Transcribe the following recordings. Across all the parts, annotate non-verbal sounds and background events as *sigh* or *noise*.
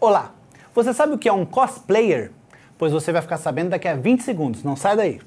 Olá! Você sabe o que é um cosplayer? Pois você vai ficar sabendo daqui a 20 segundos, não sai daí!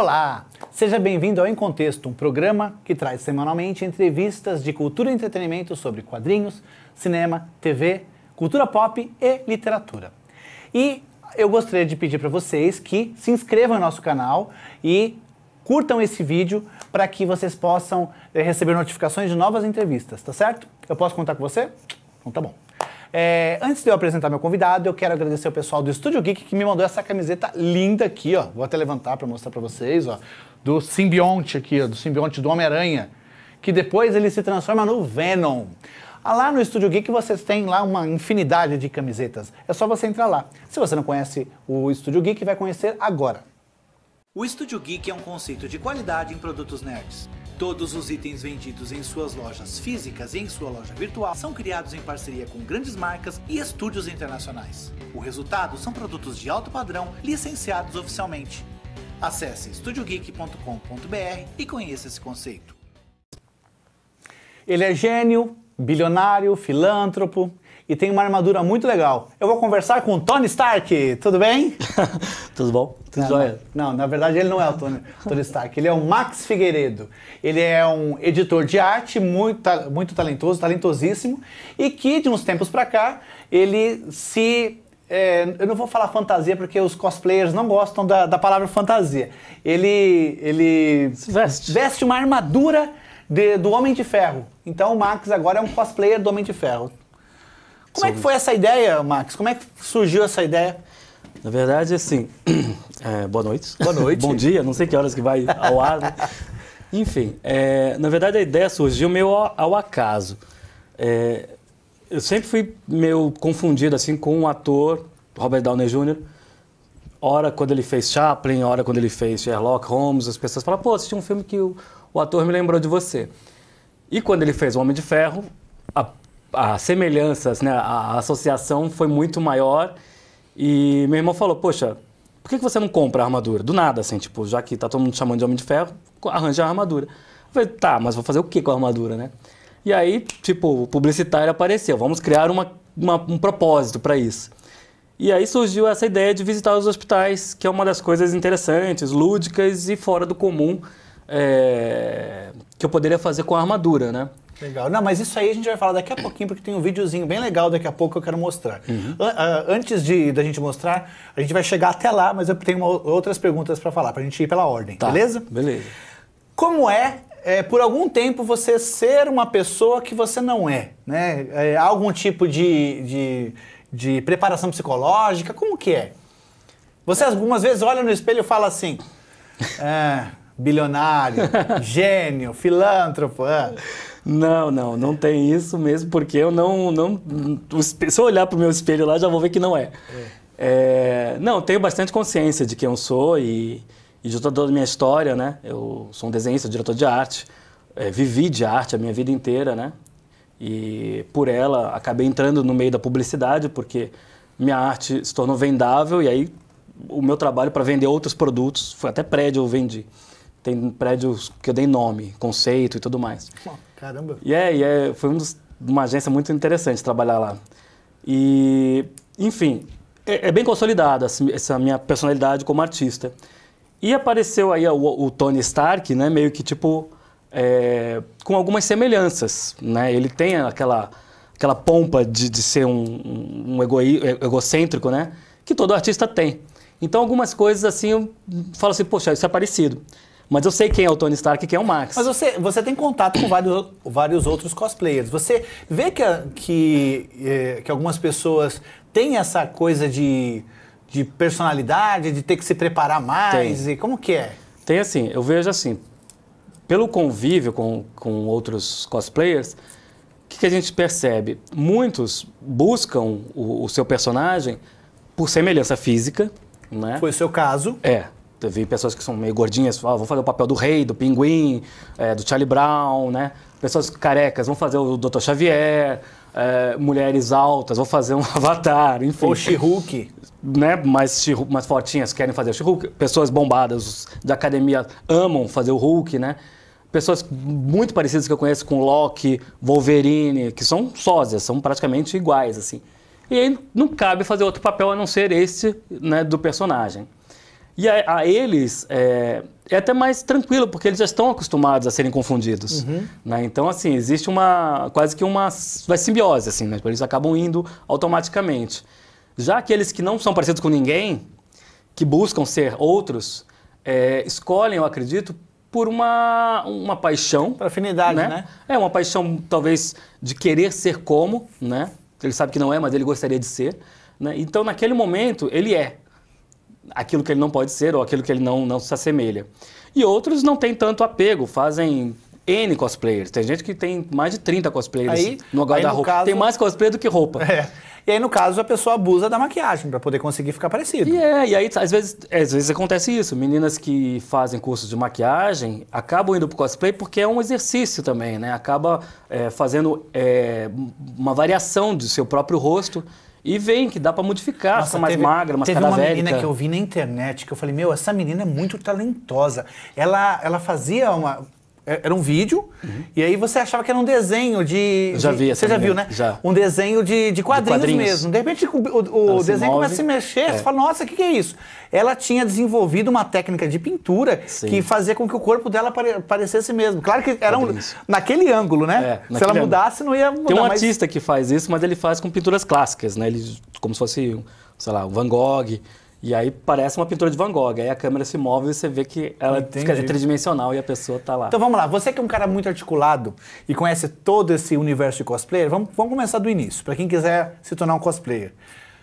Olá! Seja bem-vindo ao Em Contexto, um programa que traz semanalmente entrevistas de cultura e entretenimento sobre quadrinhos, cinema, TV, cultura pop e literatura. E eu gostaria de pedir para vocês que se inscrevam no nosso canal e curtam esse vídeo para que vocês possam eh, receber notificações de novas entrevistas, tá certo? Eu posso contar com você? Então tá bom. É, antes de eu apresentar meu convidado, eu quero agradecer o pessoal do Estúdio Geek que me mandou essa camiseta linda aqui, ó. Vou até levantar para mostrar para vocês, ó. Do simbionte aqui, ó, do simbionte do Homem-Aranha, que depois ele se transforma no Venom. Ah, lá no Estúdio Geek vocês têm lá uma infinidade de camisetas. É só você entrar lá. Se você não conhece o Estúdio Geek, vai conhecer agora. O Estúdio Geek é um conceito de qualidade em produtos nerds. Todos os itens vendidos em suas lojas físicas e em sua loja virtual são criados em parceria com grandes marcas e estúdios internacionais. O resultado são produtos de alto padrão licenciados oficialmente. Acesse estudiogeek.com.br e conheça esse conceito. Ele é gênio, bilionário, filântropo, e tem uma armadura muito legal. Eu vou conversar com o Tony Stark, tudo bem? *laughs* tudo bom? Tudo não, jóia? Não, na verdade ele não é o Tony, Tony Stark, ele é o Max Figueiredo. Ele é um editor de arte muito, muito talentoso, talentosíssimo, e que de uns tempos para cá ele se é, eu não vou falar fantasia porque os cosplayers não gostam da, da palavra fantasia. Ele, ele veste. veste. uma armadura de, do Homem de Ferro. Então o Max agora é um cosplayer do Homem de Ferro. Como sobre... é que foi essa ideia, Max? Como é que surgiu essa ideia? Na verdade, assim, *clears throat* é, boa noite. Boa noite. Bom dia, não sei que horas que vai ao ar. Né? Enfim, é, na verdade a ideia surgiu meio ao, ao acaso. É, eu sempre fui meio confundido assim com um ator, Robert Downey Jr., hora quando ele fez Chaplin, hora quando ele fez Sherlock Holmes, as pessoas falam, pô, assisti um filme que o, o ator me lembrou de você. E quando ele fez O Homem de Ferro, as semelhanças, né? A, associação foi muito maior. E meu irmão falou: Poxa, por que, que você não compra a armadura? Do nada, assim, tipo, já que tá todo mundo chamando de Homem de Ferro, arranja a armadura. Eu falei: Tá, mas vou fazer o que com a armadura, né? E aí, tipo, o publicitário apareceu: Vamos criar uma, uma um propósito para isso. E aí surgiu essa ideia de visitar os hospitais, que é uma das coisas interessantes, lúdicas e fora do comum é, que eu poderia fazer com a armadura, né? Legal. Não, mas isso aí a gente vai falar daqui a pouquinho, porque tem um videozinho bem legal daqui a pouco que eu quero mostrar. Uhum. Uh, antes de da gente mostrar, a gente vai chegar até lá, mas eu tenho uma, outras perguntas para falar, para a gente ir pela ordem, tá. beleza? Beleza. Como é, é, por algum tempo, você ser uma pessoa que você não é? Né? É, algum tipo de, de, de preparação psicológica? Como que é? Você algumas vezes olha no espelho e fala assim... É, bilionário, *laughs* gênio, filântropo. É. Não, não, não tem isso mesmo, porque eu não. não se eu olhar para o meu espelho lá, já vou ver que não é. é. é não, tenho bastante consciência de quem eu sou e, e de toda a minha história, né? Eu sou um desenhista, diretor de arte, é, vivi de arte a minha vida inteira, né? E por ela acabei entrando no meio da publicidade, porque minha arte se tornou vendável e aí o meu trabalho para vender outros produtos, foi até prédio eu vendi. Tem prédios que eu dei nome, conceito e tudo mais. Bom. Caramba. E é, e é foi um dos, uma agência muito interessante trabalhar lá. E, enfim, é, é bem consolidada essa minha personalidade como artista. E apareceu aí o, o Tony Stark, né? Meio que tipo. É, com algumas semelhanças, né? Ele tem aquela, aquela pompa de, de ser um, um egoí, egocêntrico, né? Que todo artista tem. Então, algumas coisas assim, eu falo assim, poxa, isso é parecido. Mas eu sei quem é o Tony Stark e quem é o Max. Mas você, você tem contato com vários, vários outros cosplayers. Você vê que, que, eh, que algumas pessoas têm essa coisa de, de personalidade, de ter que se preparar mais? Tem. E como que é? Tem assim, eu vejo assim, pelo convívio com, com outros cosplayers, o que, que a gente percebe? Muitos buscam o, o, seu personagem por semelhança física, né? Foi o seu caso. É. Teve pessoas que são meio gordinhas, falam, ah, vou fazer o papel do rei, do pinguim, é, do Charlie Brown, né? Pessoas carecas vão fazer o Dr. Xavier, é, mulheres altas vão fazer um *laughs* avatar, enfim. Ou She-Hulk. Né? Mais, mais fortinhas querem fazer o She-Hulk. Pessoas bombadas da academia amam fazer o Hulk, né? Pessoas muito parecidas que eu conheço com Loki, Wolverine, que são sósias, são praticamente iguais, assim. E aí não cabe fazer outro papel a não ser esse né, do personagem. E a, a eles é, é, até mais tranquilo, porque eles já estão acostumados a serem confundidos. Uhum. Né? Então, assim, existe uma quase que uma, uma simbiose, assim, né? eles acabam indo automaticamente. Já aqueles que não são parecidos com ninguém, que buscam ser outros, é, escolhem, eu acredito, por uma, uma paixão. Para afinidade, né? né? É, uma paixão talvez de querer ser como, né? Ele sabe que não é, mas ele gostaria de ser. Né? Então, naquele momento, ele é aquilo que ele não pode ser ou aquilo que ele não, não se assemelha. E outros não têm tanto apego, fazem N cosplayers. Tem gente que tem mais de 30 cosplayers aí, no guarda-roupa. Caso... Tem mais cosplay do que roupa. É. E aí, no caso, a pessoa abusa da maquiagem para poder conseguir ficar parecido. E é, e aí, às vezes, às vezes acontece isso. Meninas que fazem cursos de maquiagem acabam indo pro cosplay porque é um exercício também, né? Acaba é, fazendo é, uma variação do seu próprio rosto e vem, que dá para modificar, Nossa, fica mais teve, magra, mais Teve uma menina que eu vi na internet, que eu falei, meu, essa menina é muito talentosa. Ela, ela fazia uma... É, era um vídeo, uhum. e aí você achava que era um desenho de. já vi, Você já viu, né? Já. Um desenho de, de, quadrinhos, de quadrinhos, mesmo. De repente o, o desenho começa a se mexer, é. você fala, nossa, o que, que, é isso? Ela tinha desenvolvido uma técnica de pintura Sim. que fazia com que o corpo dela parecesse mesmo. Claro que era um, naquele ângulo, né? É, se ela mudasse, ângulo. não ia mudar. Tem um mas... artista que faz isso, mas ele faz com pinturas clássicas, né? Ele, como se fosse, sei lá, o Van Gogh. E aí parece uma pintura de Van Gogh. Aí a câmera se move e você vê que ela Entendi. fica tridimensional e a pessoa está lá. Então vamos lá. Você que é um cara muito articulado e conhece todo esse universo de cosplayer, vamos, vamos começar do início, para quem quiser se tornar um cosplayer.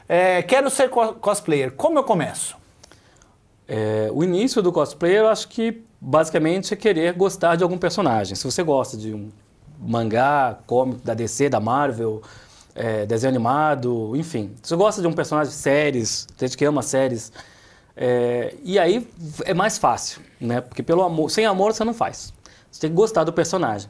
É, quero ser co cosplayer. Como eu começo? É, o início do cosplayer, eu acho que basicamente é querer gostar de algum personagem. Se você gosta de um mangá, cômico da DC, da Marvel, é, desenho animado, enfim. você gosta de um personagem, séries, tem gente que ama séries. É, e aí é mais fácil, né? Porque pelo amor, sem amor você não faz. Você tem que gostar do personagem.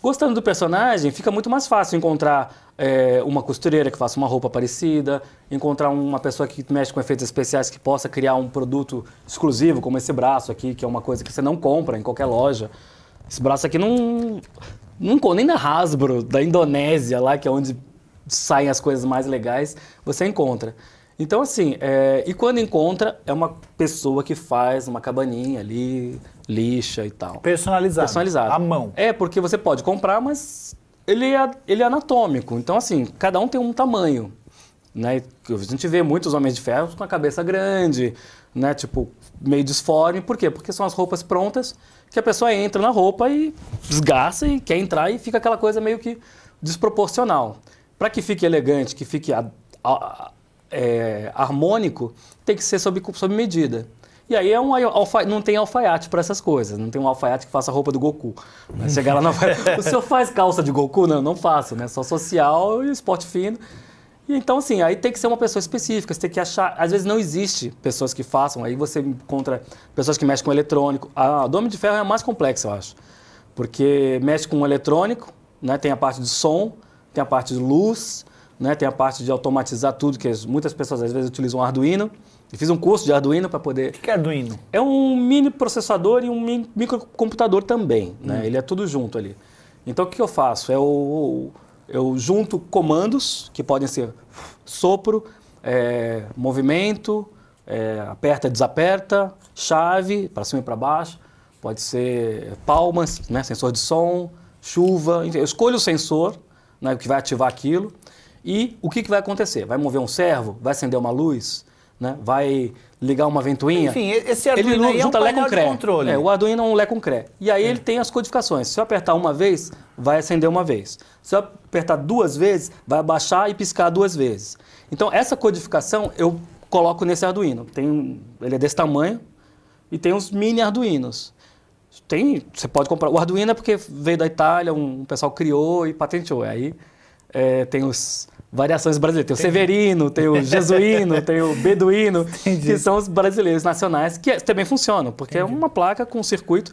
Gostando do personagem, fica muito mais fácil encontrar é, uma costureira que faça uma roupa parecida, encontrar uma pessoa que mexe com efeitos especiais que possa criar um produto exclusivo, como esse braço aqui, que é uma coisa que você não compra em qualquer loja. Esse braço aqui não. Não nem na Hasbro, da Indonésia, lá que é onde saem as coisas mais legais, você encontra. Então, assim, é, e quando encontra, é uma pessoa que faz uma cabaninha ali, lixa e tal. Personalizado. Personalizado. À mão. É, porque você pode comprar, mas ele é, ele é anatômico. Então, assim, cada um tem um tamanho. Né? A gente vê muitos homens de ferro com a cabeça grande, né? Tipo, meio disforme. Por quê? Porque são as roupas prontas que a pessoa entra na roupa e desgasta e quer entrar e fica aquela coisa meio que desproporcional para que fique elegante, que fique a, a, é, harmônico, tem que ser sob, sob medida. E aí é um alfa... não tem alfaiate para essas coisas, não tem um alfaiate que faça a roupa do Goku. Chegar lá na *laughs* o senhor faz calça de Goku? Não, não faço, né? Só social e esporte fino. E então, assim, aí tem que ser uma pessoa específica, você tem que achar. Às vezes não existe pessoas que façam, aí você encontra pessoas que mexem com eletrônico. A do de Ferro é a mais complexa, eu acho. Porque mexe com eletrônico, né? tem a parte de som, tem a parte de luz, né? tem a parte de automatizar tudo, que muitas pessoas às vezes utilizam Arduino. Eu fiz um curso de Arduino para poder. O que é Arduino? É um mini processador e um microcomputador também. Né? Hum. Ele é tudo junto ali. Então o que eu faço? Eu, é eu junto comandos, que podem ser sopro, é, movimento, é, aperta, desaperta, chave, para cima e para baixo, pode ser palmas, né? sensor de som, chuva. Enfim, eu escolho o sensor né, que vai ativar aquilo. E o que, que vai acontecer? Vai mover um servo? Vai acender uma luz? Né? Vai ligar uma ventoinha? Enfim, esse Arduino ele junta é um Lé com Cré. controle. É, o Arduino é um Lé com Cré. E aí é. ele tem as codificações. Se eu apertar uma vez, vai acender uma vez. Se eu apertar duas vezes, vai baixar e piscar duas vezes. Então, essa codificação eu coloco nesse Arduino. Tem, ele é desse tamanho e tem uns mini Arduinos. Tem, você pode comprar. O Arduino é porque veio da Itália, um, um pessoal criou e patenteou. Aí é, tem os variações brasileiras. Tem o Severino, tem o *laughs* Jesuíno, tem o Beduíno, Entendi. que são os brasileiros nacionais, que é, também funcionam, porque é Entendi. é uma placa com um circuito.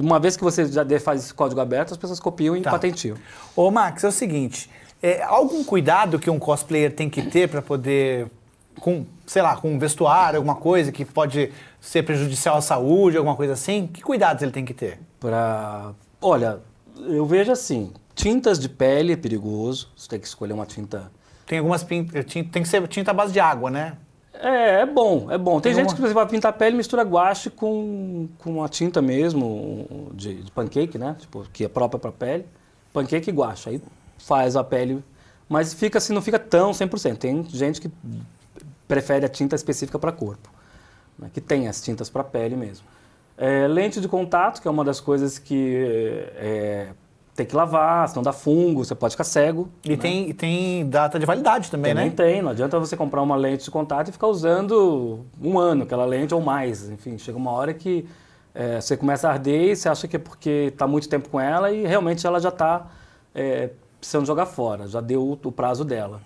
Uma vez que você já faz esse código aberto, as pessoas copiam e tá. patentiam. Ô, Max, é o seguinte: é, algum cuidado que um cosplayer tem que ter para poder, com, sei lá, com um vestuário, alguma coisa que pode ser prejudicial à saúde, alguma coisa assim? Que cuidados ele tem que ter? Pra... Olha, eu vejo assim, tintas de pele é perigoso, você tem que escolher uma tinta... Tem algumas pintas, eh, tem que ser tinta à base de água, né? É, é bom, é bom. Tem, tem gente que, por exemplo, pintar a pele mistura guache com, com a tinta mesmo, de, de pancake, né? Tipo, que é própria para pele. Pancake e guache, aí faz a pele... Mas fica assim, não fica tão 100%. Tem gente que prefere a tinta específica para corpo né, que tem as tintas para pele mesmo. É, lente de contato, que é uma das coisas que é, tem que lavar, senão dá fungo, você pode ficar cego. E né? tem, tem data de validade também, também né? Tem, não adianta você comprar uma lente de contato e ficar usando um ano aquela lente ou mais. Enfim, chega uma hora que é, você começa a arder e você acha que é porque está muito tempo com ela e realmente ela já está é, precisando jogar fora, já deu o prazo dela.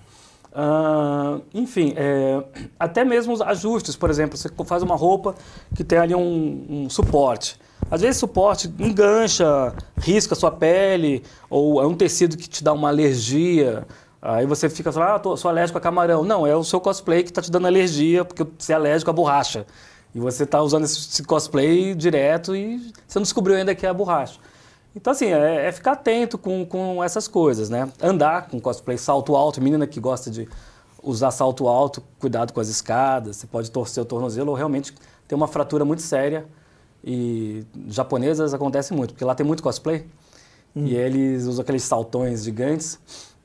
Uh, enfim, é, até mesmo os ajustes, por exemplo, você faz uma roupa que tem ali um, um suporte. Às vezes suporte engancha, risca a sua pele, ou é um tecido que te dá uma alergia. Aí você fica falando, ah, tô, sou alérgico a camarão. Não, é o seu cosplay que está te dando alergia, porque você é alérgico à borracha. E você está usando esse cosplay direto e você não descobriu ainda que é a borracha. Então, assim, é, é, ficar atento com, com essas coisas, né? Andar com cosplay, salto alto, menina que gosta de usar salto alto, cuidado com as escadas, você pode torcer o tornozelo ou realmente ter uma fratura muito séria. E japonesas acontece muito, porque lá tem muito cosplay. Hum. E eles usam aqueles saltões gigantes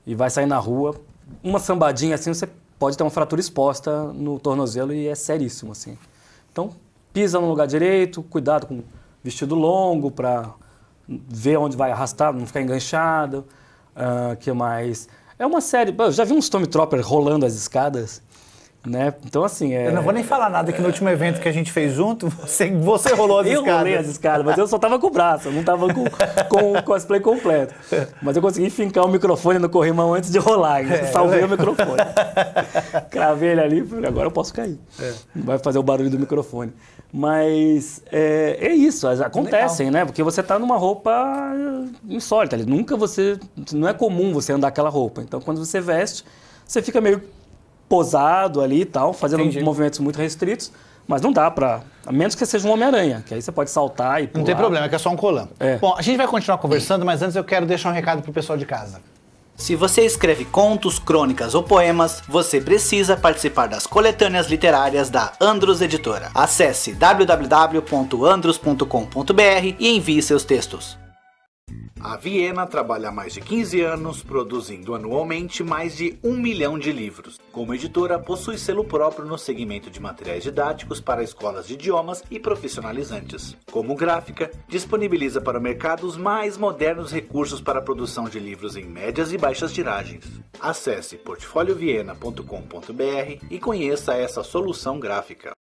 e vai sair na rua. Uma sambadinha assim, você pode ter uma fratura exposta no tornozelo e é seríssimo, assim. Então, pisa no lugar direito, cuidado com vestido longo para ver onde vai arrastar, não ficar enganchado. Uh, que mais? É uma série. Eu já vi um Stormtrooper rolando as escadas. Né? Então, assim. É... Eu não vou nem falar nada que no último evento que a gente fez junto, você, você rolou as eu escadas. Eu rolei as escadas, mas eu só tava com o braço, eu não tava com, com o cosplay completo. Mas eu consegui fincar o microfone no corrimão antes de rolar. É, salvei é. o microfone. Cravei ele ali e agora eu posso cair. É. Vai fazer o barulho do microfone. Mas é, é isso, acontecem, Legal. né? Porque você tá numa roupa eh, insólita. Nunca você. Não é comum você andar aquela roupa. Então, quando você veste, você fica meio posado ali e tal, fazendo Entendi. movimentos muito restritos. Mas não dá pra. A menos que seja um Homem-Aranha, que aí você pode saltar e pular. Não tem problema, é que é só um colã. É. Bom, a gente vai continuar conversando, mas antes eu quero deixar um recado pro pessoal de casa. Se você escreve contos, crônicas ou poemas, você precisa participar das coletâneas literárias da Andros Editora. Acesse www.andros.com.br e envie seus textos. A Viena trabalha há mais de 15 anos, produzindo anualmente mais de um milhão de livros. Como editora, possui selo próprio no segmento de materiais didáticos para escolas de idiomas e profissionalizantes. Como gráfica, disponibiliza para o mercado os mais modernos recursos para a produção de livros em médias e baixas tiragens. Acesse portfolioviena.com.br e conheça essa solução gráfica.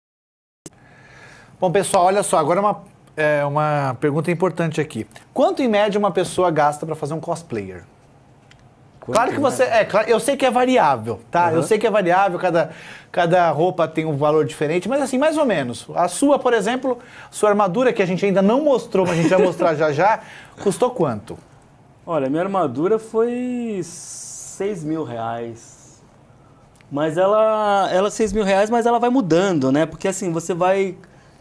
Bom, pessoal, olha só, agora é uma é uma pergunta importante aqui. Quanto em média uma pessoa gasta para fazer um cosplayer? Quanto claro que você. É, claro, eu sei que é variável, tá? Uhum. Eu sei que é variável, cada, cada roupa tem um valor diferente, mas assim, mais ou menos. A sua, por exemplo, sua armadura, que a gente ainda não mostrou, mas a gente vai mostrar já já, *laughs* custou quanto? Olha, minha armadura foi 6 mil reais. Mas ela, ela 6 é mil reais, mas ela vai mudando, né? Porque assim, você vai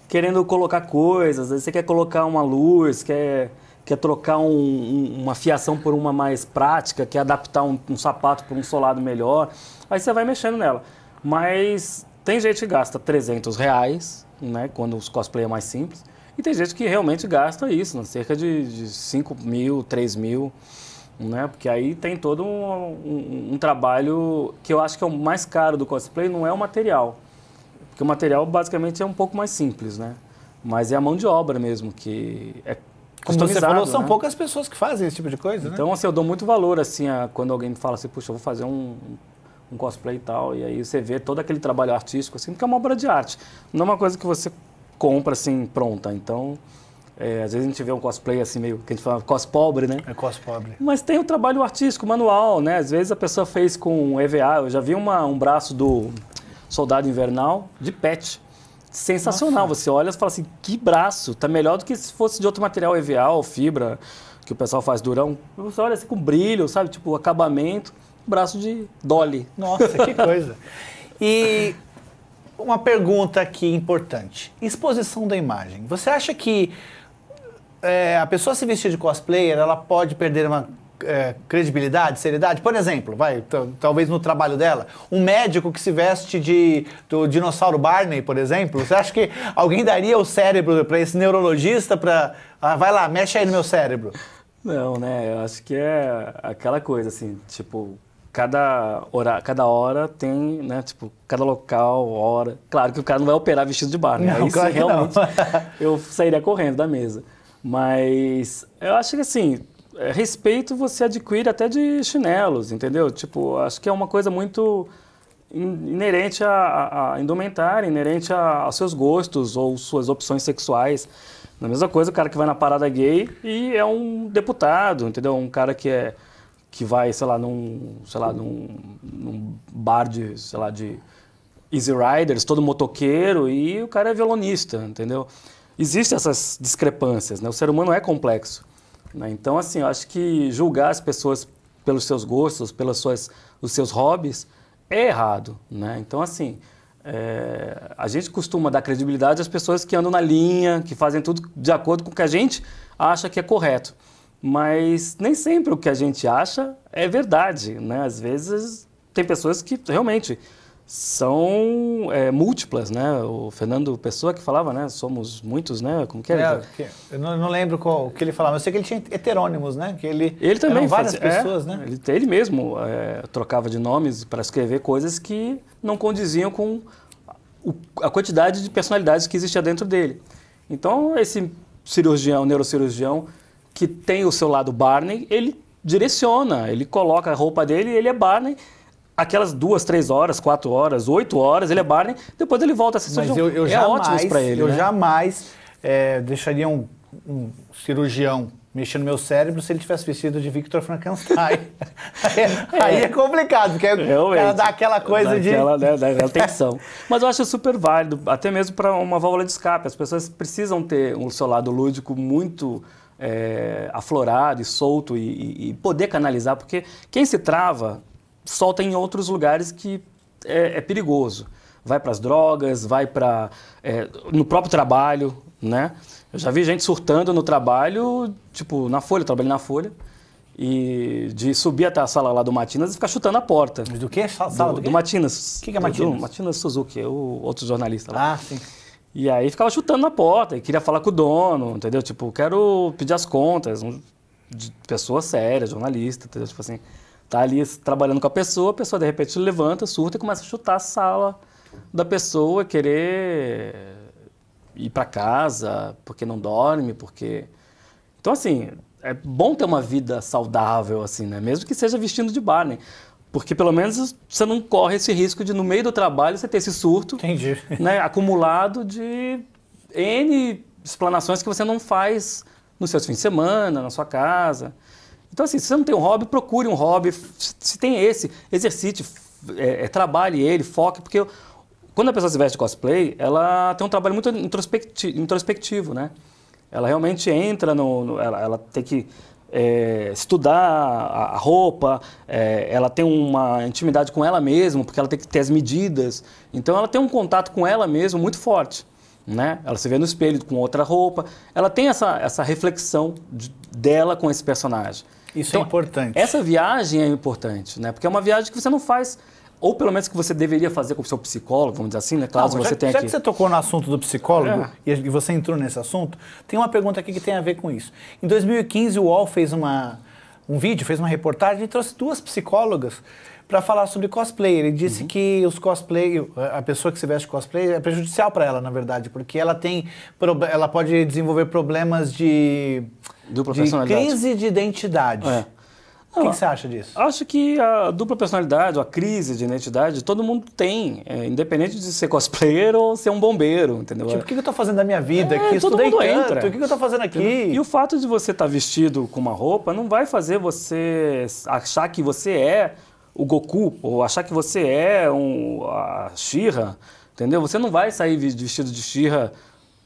querendo colocar coisas, às vezes você quer colocar uma luz, quer, quer trocar um, um, uma fiação por uma mais prática, quer adaptar um, um sapato para um solado melhor. Aí você vai mexendo nela. Mas tem gente que gasta 300 reais, né, quando os cosplay é mais simples, e tem gente que realmente gasta isso, né, cerca de, de 5 mil, 3 mil, né, porque aí tem todo um, um, um trabalho que eu acho que é o mais caro do cosplay, não é o material, porque o material basicamente é um pouco mais simples, né? Mas é a mão de obra mesmo, que é como você falou, são né? poucas pessoas que fazem esse tipo de coisa, então, né? Então, assim, eu dou muito valor, assim, a, quando alguém me fala assim, puxa, eu vou fazer um, um cosplay e tal, e aí você vê todo aquele trabalho artístico, assim, que é uma obra de arte. Não é uma coisa que você compra, assim, pronta. Então, é, às vezes a gente vê um cosplay, assim, meio que a gente fala cospobre, né? É cospobre. Mas tem o trabalho artístico, manual, né? Às vezes a pessoa fez com EVA. Eu já vi uma, um braço do Soldado Invernal de pet. Sensacional. Nossa. Você olha e fala assim, que braço. Tá melhor do que se fosse de outro material EVA ou fibra, que o pessoal faz durão. Você olha assim com brilho, sabe? Tipo, acabamento. Braço de Dolly. Nossa, que coisa. *laughs* E uma pergunta aqui importante. Exposição da imagem. Você acha que é, a pessoa se vestir de cosplayer, ela pode perder uma é, credibilidade, seriedade? Por exemplo, vai, talvez no trabalho dela, um médico que se veste de do dinossauro Barney, por exemplo, você acha que alguém daria o cérebro para esse neurologista para ah, vai lá, mexe aí no meu cérebro? Não, né? Eu acho que é aquela coisa assim, tipo, cada hora, cada hora tem, né, tipo, cada local, hora. Claro que o cara não vai operar vestido de Barney. Isso realmente *laughs* eu sairia correndo da mesa. Mas eu acho que assim, é, respeito você adquire até de chinelos, entendeu? Tipo, acho que é uma coisa muito inerente à, indumentária, inerente aos seus gostos ou suas opções sexuais. Na mesma coisa, o cara que vai na parada gay e é um deputado, entendeu? Um cara que é que vai, sei lá, num, sei lá, num, num bar de, sei lá, de easy riders, todo motoqueiro e o cara é violonista, entendeu? Existem essas discrepâncias, né? O ser humano é complexo. Né? Então, assim, eu acho que julgar as pessoas pelos seus gostos, pelas suas, os seus hobbies, é errado. Né? Então, assim, é, a gente costuma dar credibilidade às pessoas que andam na linha, que fazem tudo de acordo com o que a gente acha que é correto. Mas nem sempre o que a gente acha é verdade. Né? Às vezes, tem pessoas que realmente são é, múltiplas, né? O Fernando Pessoa que falava, né? Somos muitos, né? Como que era? É, eu não, lembro qual, o que ele falava. Eu sei que ele tinha heterônimos, né? Que ele, ele também várias é, pessoas, é, né? Ele, ele mesmo é, trocava de nomes para escrever coisas que não condiziam com o, a quantidade de personalidades que existia dentro dele. Então, esse cirurgião, neurocirurgião, que tem o seu lado Barney, ele direciona, ele coloca a roupa dele, e ele é Barney aquelas duas, três horas, quatro horas, oito horas, ele é Barney, depois ele volta a ser cirurgião. Eu, eu é jamais, ótimo para ele. Eu né? jamais é, deixaria um, um cirurgião mexer no meu cérebro se ele tivesse vestido de Victor Frankenstein. *laughs* aí, aí, é complicado, porque Realmente. ela dá aquela coisa dá aquela, de... Né, dá aquela tensão. Mas eu acho super válido, até mesmo para uma válvula de escape. As pessoas precisam ter o seu lado lúdico muito... É, aflorado e solto e, e, poder canalizar, porque quem se trava solta em outros lugares que é, é perigoso. Vai para as drogas, vai para. É, no próprio trabalho, né? Eu já vi gente surtando no trabalho, tipo, na Folha, eu trabalhei na Folha, e de subir até a sala lá do Matinas e ficar chutando a porta. Do que? Sala do, do, do Matinas. O que, que, é Matinas? Do, do Matinas Suzuki, o outro jornalista lá. Ah, sim. E aí ficava chutando na porta e queria falar com o dono, entendeu? Tipo, quero pedir as contas. Um, de pessoa séria, jornalista, entendeu? Tipo assim. Tá ali trabalhando com a pessoa, a pessoa de repente levanta, surta e começa a chutar a sala da pessoa, querer ir para casa porque não dorme, porque. Então, assim, é bom ter uma vida saudável, assim, né? Mesmo que seja vestindo de Barney. Né? Porque pelo menos você não corre esse risco de, no meio do trabalho, você ter esse surto Entendi. Né, acumulado de N explanações que você não faz nos seus fins de semana, na sua casa. Então, assim, se você não tem um hobby, procure um hobby. Se tem esse, exercite, é, é, trabalhe ele, foque, porque quando a pessoa se veste de cosplay, ela tem um trabalho muito introspectivo, introspectivo né? Ela realmente entra no. no ela, ela, tem que é, estudar a, a roupa, é, ela tem uma intimidade com ela mesma, porque ela tem que ter as medidas. Então ela tem um contato com ela mesma muito forte. Né? Ela se vê no espelho com outra roupa. Ela tem essa, essa reflexão de, dela com esse personagem. Isso é então, é importante. Essa viagem é importante, né? Porque é uma viagem que você não faz ou pelo menos que você deveria fazer com o seu psicólogo, vamos dizer assim, né? Caso Não, já, você tenha já que... que você tocou no assunto do psicólogo é. e você entrou nesse assunto, tem uma pergunta aqui que tem a ver com isso. Em 2015, o UOL fez uma um vídeo, fez uma reportagem e trouxe duas psicólogas para falar sobre cosplay. Ele disse uhum. que os cosplay, a pessoa que se veste cosplay é prejudicial para ela, na verdade, porque ela tem, ela pode desenvolver problemas de, de crise de identidade. É. Não, o que você acha disso? Acho que a dupla personalidade, a crise de identidade, todo mundo tem, é, independente de ser cosplayer ou ser um bombeiro, entendeu? Tipo, o que eu estou fazendo da minha é, vida é, aqui? Estudei tanto, entra. o que eu estou fazendo aqui? E o fato de você estar tá vestido com uma roupa não vai fazer você achar que você é o Goku ou achar que você é um, a Shira, entendeu? Você não vai sair vestido de Shira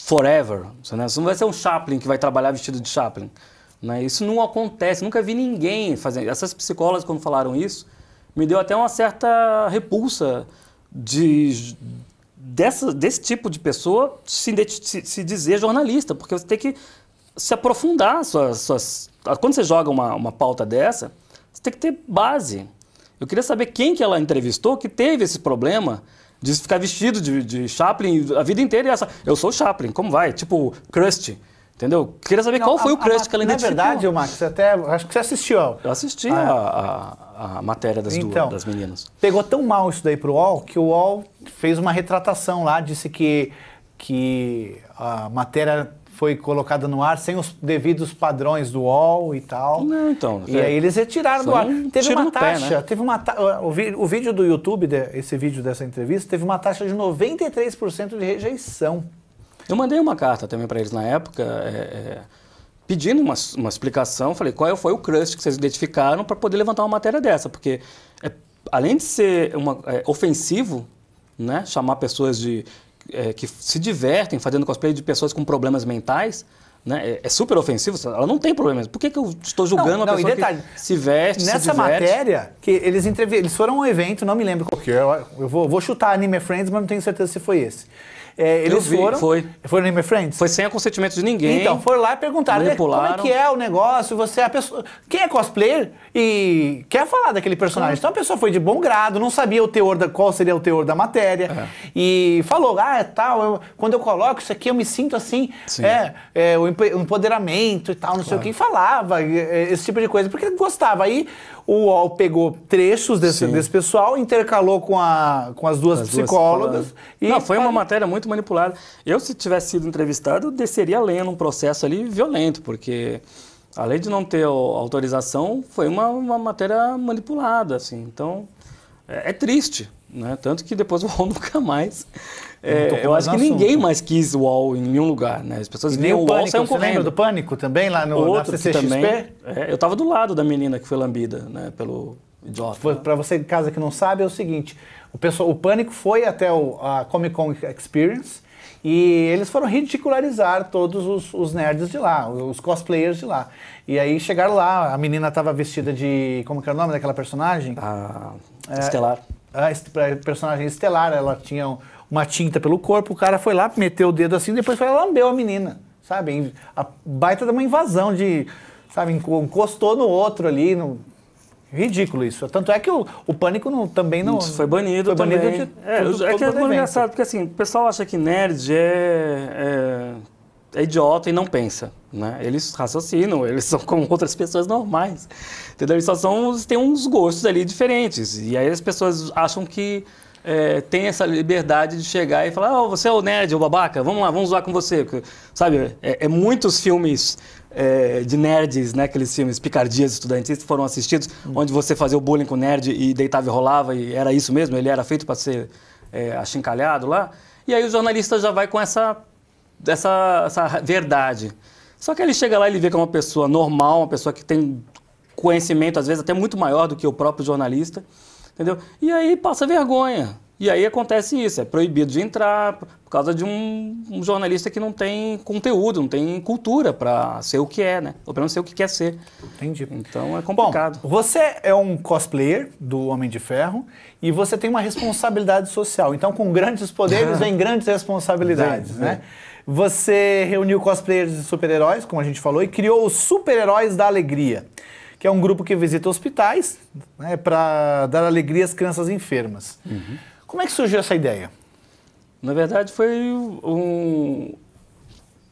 forever, né? você não vai ser um Chaplin que vai trabalhar vestido de Chaplin. Né? Isso não acontece, nunca vi ninguém fazendo. Essas psicólogas, quando falaram isso, me deu até uma certa repulsa de, dessa, desse tipo de pessoa se, se, se dizer jornalista, porque você tem que se aprofundar suas, suas. Quando você joga uma, uma pauta dessa, você tem que ter base. Eu queria saber quem que ela entrevistou que teve esse problema de ficar vestido de, de Chaplin a vida inteira e essa. Eu sou Chaplin, como vai? Tipo, Krusty. Entendeu? Queria saber não, qual a, foi o preço a, que ela identificou. Na verdade, Max, até acho que você assistiu. Eu assisti ah, é. a, a, a matéria das então, duas, das meninas. Pegou tão mal isso daí para o UOL que o UOL fez uma retratação lá, disse que, que a matéria foi colocada no ar sem os devidos padrões do UOL e tal. Não, então. E é, aí eles retiraram do ar. Um teve uma taxa, pé, né? teve uma o, o vídeo do YouTube, de... esse vídeo dessa entrevista, teve uma taxa de 93% de rejeição. Eu mandei uma carta também para eles na época, é, é, pedindo uma, uma explicação. Falei, qual foi o crush que vocês identificaram para poder levantar uma matéria dessa? Porque, é, além de ser uma, é, ofensivo, né, chamar pessoas de, é, que se divertem fazendo cosplay de pessoas com problemas mentais, né? É, é super ofensivo, ela não tem problema. Por que, que eu estou julgando não, não, a pessoa detalhe, que se veste, Nessa se matéria, que eles, entrev... eles foram a um evento, não me lembro qual que eu, eu vou, vou chutar Anime Friends, mas não tenho certeza se foi esse. É, eles vi, foram. Foi. Foram Name Friends? Foi sem o consentimento de ninguém. Então, foram lá e perguntaram né, como é que é o negócio, você é a pessoa. Quem é cosplayer e quer falar daquele personagem. É. Então a pessoa foi de bom grado, não sabia o teor da, qual seria o teor da matéria. É. E falou: ah, é tal, eu, quando eu coloco isso aqui, eu me sinto assim, é, é o empoderamento e tal, não claro. sei o que. E falava esse tipo de coisa, porque gostava. Aí o UOL pegou trechos desse, desse pessoal, intercalou com, a, com as duas as psicólogas. Duas... E Não, foi uma matéria muito manipulada. Eu, se tivesse sido entrevistado, desceria lendo um processo ali violento, porque além de não ter autorização, foi uma, uma matéria manipulada, assim. Então, é, é triste. Né? Tanto que depois o UOL *laughs* nunca mais. É, eu acho que assunto. ninguém mais quis o UOL em nenhum lugar. Né? As pessoas viam o, Wall UOL saiam correndo. lembra do Pânico também lá no Outro na CCXP? Também, é, eu estava do lado da menina que foi lambida né, pelo idiota. Né? Para você em casa que não sabe, é o seguinte: o, pessoal, o Pânico foi até o, a Comic Con Experience e eles foram ridicularizar todos os, os, nerds de lá, os cosplayers de lá. E aí chegaram lá, a menina estava vestida de. Como que era o nome daquela personagem? Ah, é, Estelar a personagem estelar, ela tinha uma tinta pelo corpo, o cara foi lá, meteu o dedo assim, depois foi lá, lambeu a menina, sabe? A baita de uma invasão de, sabe, encostou no outro ali, no... Ridículo isso. Tanto é que o, o pânico não, também não. Isso foi banido. Foi também. de, é, tudo, é que é engraçado, porque assim, o pessoal acha que nerd é, é, é idiota e não pensa. Né? Eles raciocinam, eles são como outras pessoas normais. Entendeu? Eles só são, têm uns gostos ali diferentes. E aí as pessoas acham que é, tem essa liberdade de chegar e falar: oh, você é o nerd, o babaca, vamos lá, vamos zoar com você. Porque, sabe, é, é, muitos filmes é, de nerds, né, aqueles filmes picardias estudantis que foram assistidos, hum. onde você fazia o bullying com o nerd e deitava e rolava, e era isso mesmo, ele era feito para ser é, achincalhado lá. E aí o jornalista já vai com essa, essa, essa verdade. Só que ele chega lá e ele vê que é uma pessoa normal, uma pessoa que tem conhecimento, às vezes até muito maior do que o próprio jornalista, entendeu? E aí passa vergonha. E aí acontece isso, é proibido de entrar por causa de um, um jornalista que não tem conteúdo, não tem cultura para ser o que é, né? Ou para não ser o que quer ser. Entendi. Então é complicado. Bom, você é um cosplayer do Homem de Ferro e você tem uma responsabilidade social. Então com grandes poderes *laughs* vem grandes responsabilidades, né? Você reuniu cosplayers de super-heróis, como a gente falou, e criou os Super-Heróis da Alegria que é um grupo que visita hospitais né, para dar alegria às crianças enfermas. Uhum. Como é que surgiu essa ideia? Na verdade, foi um,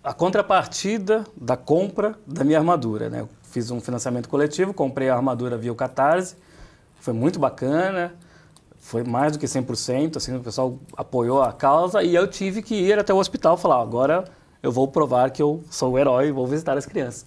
a contrapartida da compra da minha armadura. Né? Eu fiz um financiamento coletivo, comprei a armadura via o Catarse, foi muito bacana, foi mais do que 100%, assim, o pessoal apoiou a causa e eu tive que ir até o hospital falar, agora eu vou provar que eu sou o herói e vou visitar as crianças.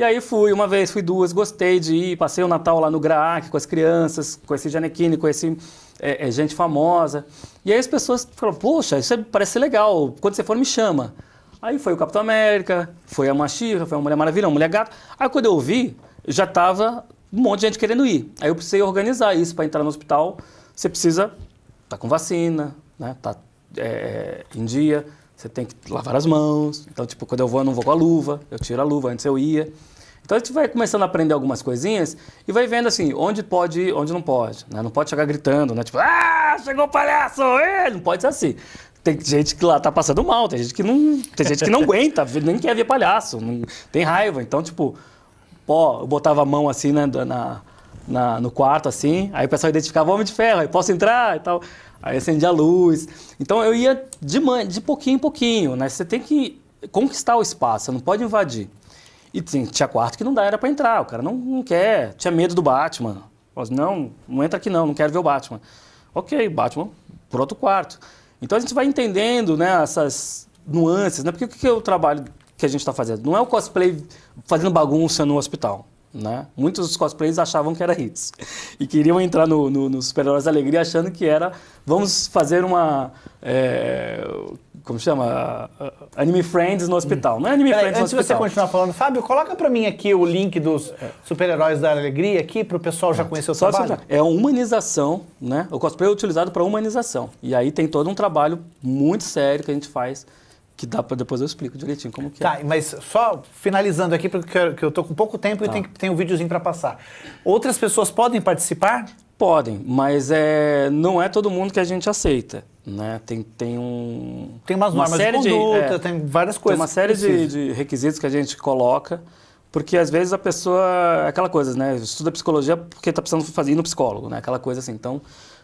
E aí fui uma vez, fui duas, gostei de ir, passei o Natal lá no Graac com as crianças, conheci Janequine, conheci é, é, gente famosa. E aí as pessoas falaram, poxa, isso é, parece ser legal, quando você for me chama. Aí foi o Capitão América, foi a Machira, foi a Mulher Maravilha, a Mulher Gato. Aí quando eu vi, já tava um monte de gente querendo ir. Aí eu precisei organizar isso para entrar no hospital. Você precisa estar tá com vacina, né? Tá é, é, em dia, você tem que lavar as mãos. Então, tipo, quando eu vou, eu não vou com a luva, eu tiro a luva, antes eu ia. Então a gente vai começando a aprender algumas coisinhas e vai vendo assim, onde pode ir, onde não pode. Né? Não pode chegar gritando, né? Tipo, ah, chegou o palhaço! Ei! Não pode ser assim. Tem gente que lá tá passando mal, tem gente que não, tem gente que não *laughs* aguenta, nem quer ver palhaço, não, tem raiva. Então, tipo, pô, eu botava a mão assim né, na, na, no quarto, assim, aí o pessoal identificava homem de ferro, aí posso entrar e tal. Aí acendia a luz. Então eu ia de, de pouquinho em pouquinho, né? Você tem que conquistar o espaço, você não pode invadir. E tinha quarto que não dá, era para entrar, o cara não, não quer, tinha medo do Batman. Falei, assim, não, não entra aqui não, não quero ver o Batman. Ok, Batman, por outro quarto. Então a gente vai entendendo né, essas nuances, né? Porque o que é o trabalho que a gente está fazendo? Não é o cosplay fazendo bagunça no hospital. Né? Muitos dos cosplays achavam que era hits e queriam entrar no, no, no Super Heróis da Alegria achando que era vamos fazer uma é, como se chama? Anime Friends no hospital. Não é Anime Friends no hospital. Antes de você continuar falando, Fábio, coloca para mim aqui o link dos super-heróis da alegria aqui para o pessoal já é, conhecer o Só trabalho. Assim, é uma humanização, né? O cosplay é utilizado para humanização. E aí tem todo um trabalho muito sério que a gente faz que dá para depois eu explico direitinho como que tá, é. Tá, mas só finalizando aqui porque eu tô com pouco tempo tá. e tem, tem um videozinho para passar. Outras pessoas podem participar? Podem, mas é, não é todo mundo que a gente aceita. Né? Tem, tem, um, tem umas uma normas série de conduta, de, é, tem várias coisas. Tem uma série de, de, requisitos que a gente coloca, porque às vezes a pessoa, é aquela coisa, né? Estuda psicologia porque está precisando fazer ir no psicólogo, né? Aquela coisa assim. Então,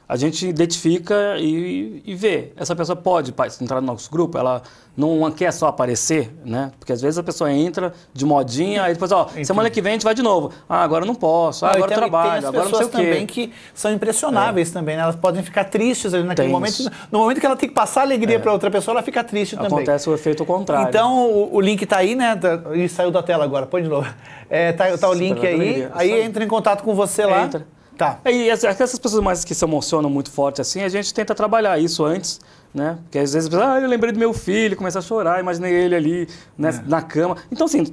a gente identifica e, e, vê. Essa pessoa pode entrar no nosso grupo, ela não quer só aparecer, né? Porque às vezes a pessoa entra de modinha, aí depois, ó, Entendi. semana que vem a gente vai de novo. Ah, agora não posso, ah, agora trabalho, agora não sei o quê. também que são impressionáveis é. também, né? Elas podem ficar tristes ali naquele tem momento. Isso. No momento que ela tem que passar alegria é. para outra pessoa, ela fica triste Acontece também. Acontece o efeito contrário. Então, o, o link está aí, né? Ele tá, saiu da tela agora, põe de novo. É, tá, tá o link tá aí, aí entra em contato com você lá. Entra. Tá. É, e é essas pessoas mais que se emocionam muito forte assim, a gente tenta trabalhar isso antes, né? Porque às vezes, ah, eu lembrei do meu filho, começa a chorar, imaginei ele ali né, é. na cama. Então, assim,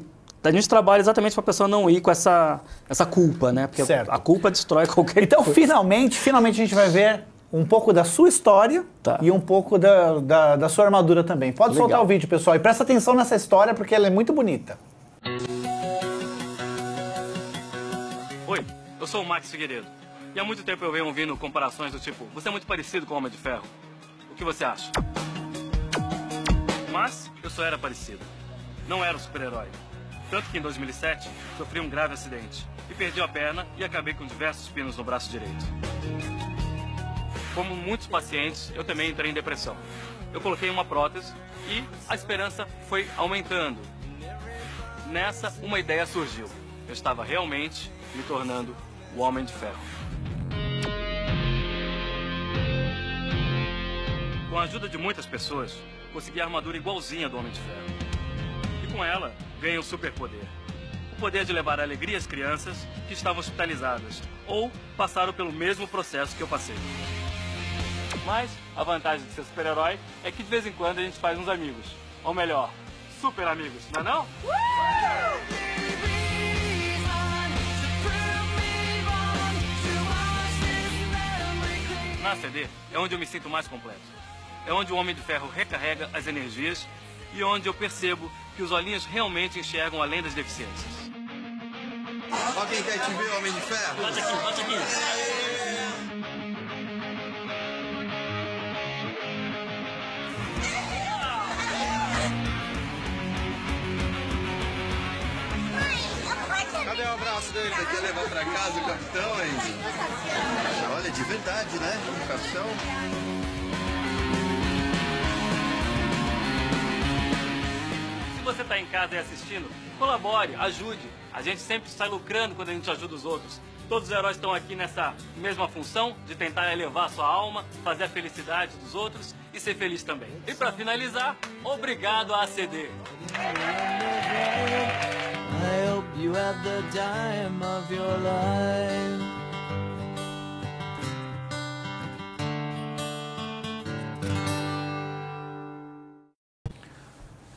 a gente trabalha exatamente para a pessoa não ir com essa, essa culpa, né? Porque certo. a culpa destrói *laughs* qualquer Então, coisa. finalmente, finalmente a gente vai ver um pouco da sua história tá. e um pouco da, da, da, sua armadura também. Pode Legal. soltar o vídeo, pessoal. E presta atenção nessa história porque ela é muito bonita. Música Eu sou o Max Figueiredo. E há muito tempo eu venho ouvindo comparações do tipo: você é muito parecido com o Homem de Ferro. O que você acha? Mas eu só era parecido. Não era um super-herói. Tanto que em 2007 sofri um grave acidente e perdi a perna e acabei com diversos pinos no braço direito. Como muitos pacientes, eu também entrei em depressão. Eu coloquei uma prótese e a esperança foi aumentando. Nessa, uma ideia surgiu. Eu estava realmente me tornando o Homem de Ferro. Com a ajuda de muitas pessoas, consegui a armadura igualzinha do Homem de Ferro. E com ela, ganhei o superpoder. O poder de levar alegria às crianças que estavam hospitalizadas ou passaram pelo mesmo processo que eu passei. Mas a vantagem de ser super-herói é que de vez em quando a gente faz uns amigos. Ou melhor, super amigos, não é não? Uh! Na CD é onde eu me sinto mais completo. É onde o Homem de Ferro recarrega as energias e onde eu percebo que os olhinhos realmente enxergam além das deficiências. Quem quer te ver, Homem de Ferro? Bate aqui, bate aqui. bastante. Você quer levar pra casa o capitão, Andy? Olha, de verdade, né? O capitão. Se você está em casa e assistindo, colabore, ajude. A gente sempre sai lucrando quando a gente ajuda os outros. Todos os heróis estão aqui nessa mesma função de tentar elevar sua alma, fazer a felicidade dos outros e ser feliz também. E para finalizar, obrigado a ACD. You had the time of your life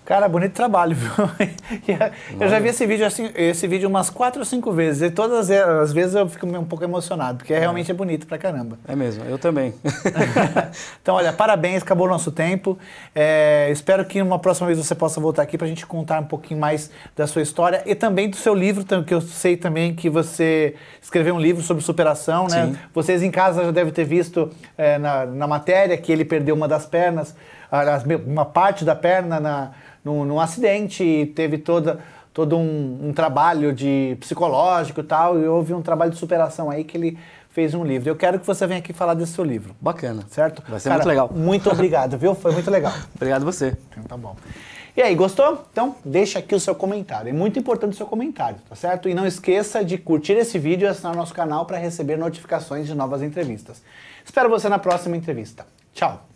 Cara, bonito trabalho, viu? *laughs* eu já vi esse vídeo, assim, esse vídeo umas quatro ou cinco vezes. E todas as vezes eu fico um pouco emocionado, porque é, é. realmente é bonito pra caramba. É mesmo, eu também. *laughs* então, olha, parabéns, acabou o nosso tempo. É, espero que uma próxima vez você possa voltar aqui pra gente contar um pouquinho mais da sua história e também do seu livro, que eu sei também que você escreveu um livro sobre superação, né? Sim. Vocês em casa já devem ter visto é, na, na matéria que ele perdeu uma das pernas uma parte da perna na, num, num acidente e teve toda, todo um, um trabalho de psicológico e tal, e houve um trabalho de superação aí que ele fez um livro. Eu quero que você venha aqui falar desse seu livro. Bacana. Certo? Vai ser Cara, muito legal. Muito obrigado, viu? Foi muito legal. *laughs* obrigado você. Então, tá bom. E aí, gostou? Então, deixa aqui o seu comentário. É muito importante o seu comentário, tá certo? E não esqueça de curtir esse vídeo e assinar nosso canal para receber notificações de novas entrevistas. Espero você na próxima entrevista. Tchau!